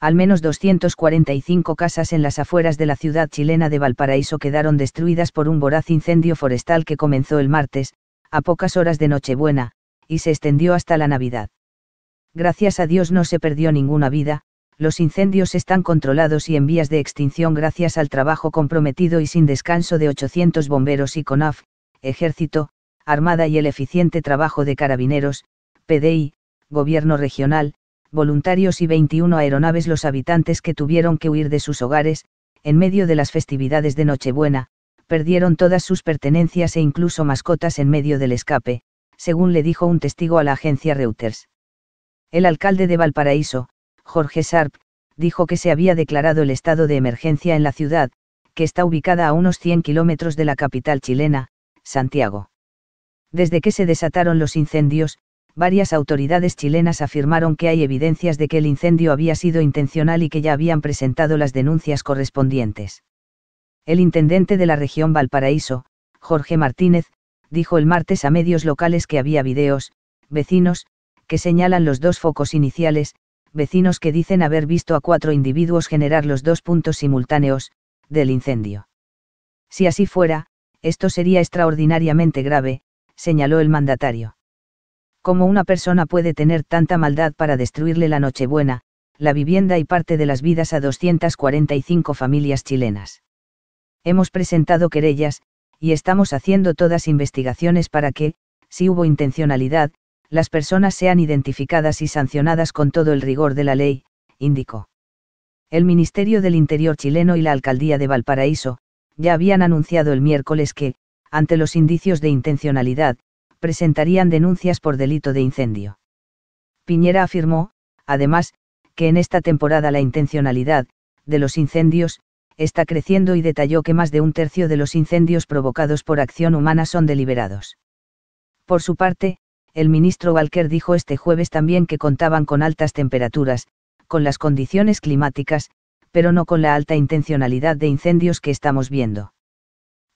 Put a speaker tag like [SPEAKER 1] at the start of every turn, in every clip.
[SPEAKER 1] al menos 245 casas en las afueras de la ciudad chilena de Valparaíso quedaron destruidas por un voraz incendio forestal que comenzó el martes, a pocas horas de Nochebuena, y se extendió hasta la Navidad. Gracias a Dios no se perdió ninguna vida, los incendios están controlados y en vías de extinción gracias al trabajo comprometido y sin descanso de 800 bomberos y CONAF, Ejército, Armada y el eficiente trabajo de carabineros, PDI, Gobierno Regional, voluntarios y 21 aeronaves los habitantes que tuvieron que huir de sus hogares, en medio de las festividades de Nochebuena, perdieron todas sus pertenencias e incluso mascotas en medio del escape, según le dijo un testigo a la agencia Reuters. El alcalde de Valparaíso, Jorge Sarp, dijo que se había declarado el estado de emergencia en la ciudad, que está ubicada a unos 100 kilómetros de la capital chilena, Santiago. Desde que se desataron los incendios, varias autoridades chilenas afirmaron que hay evidencias de que el incendio había sido intencional y que ya habían presentado las denuncias correspondientes. El intendente de la región Valparaíso, Jorge Martínez, dijo el martes a medios locales que había videos, vecinos, que señalan los dos focos iniciales, vecinos que dicen haber visto a cuatro individuos generar los dos puntos simultáneos, del incendio. Si así fuera, esto sería extraordinariamente grave, señaló el mandatario. ¿Cómo una persona puede tener tanta maldad para destruirle la Nochebuena, la vivienda y parte de las vidas a 245 familias chilenas? Hemos presentado querellas, y estamos haciendo todas investigaciones para que, si hubo intencionalidad, las personas sean identificadas y sancionadas con todo el rigor de la ley, indicó. El Ministerio del Interior chileno y la Alcaldía de Valparaíso, ya habían anunciado el miércoles que, ante los indicios de intencionalidad, presentarían denuncias por delito de incendio. Piñera afirmó, además, que en esta temporada la intencionalidad, de los incendios, está creciendo y detalló que más de un tercio de los incendios provocados por acción humana son deliberados. Por su parte, el ministro Walker dijo este jueves también que contaban con altas temperaturas, con las condiciones climáticas, pero no con la alta intencionalidad de incendios que estamos viendo.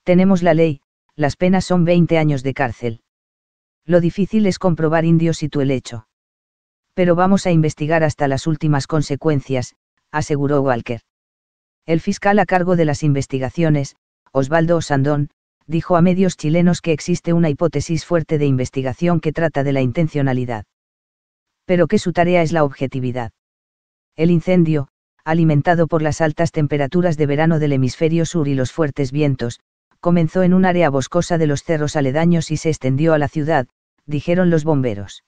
[SPEAKER 1] Tenemos la ley, las penas son 20 años de cárcel. Lo difícil es comprobar indios y tu hecho. Pero vamos a investigar hasta las últimas consecuencias, aseguró Walker. El fiscal a cargo de las investigaciones, Osvaldo Osandón, dijo a medios chilenos que existe una hipótesis fuerte de investigación que trata de la intencionalidad. Pero que su tarea es la objetividad. El incendio, alimentado por las altas temperaturas de verano del hemisferio sur y los fuertes vientos, comenzó en un área boscosa de los cerros aledaños y se extendió a la ciudad, dijeron los bomberos.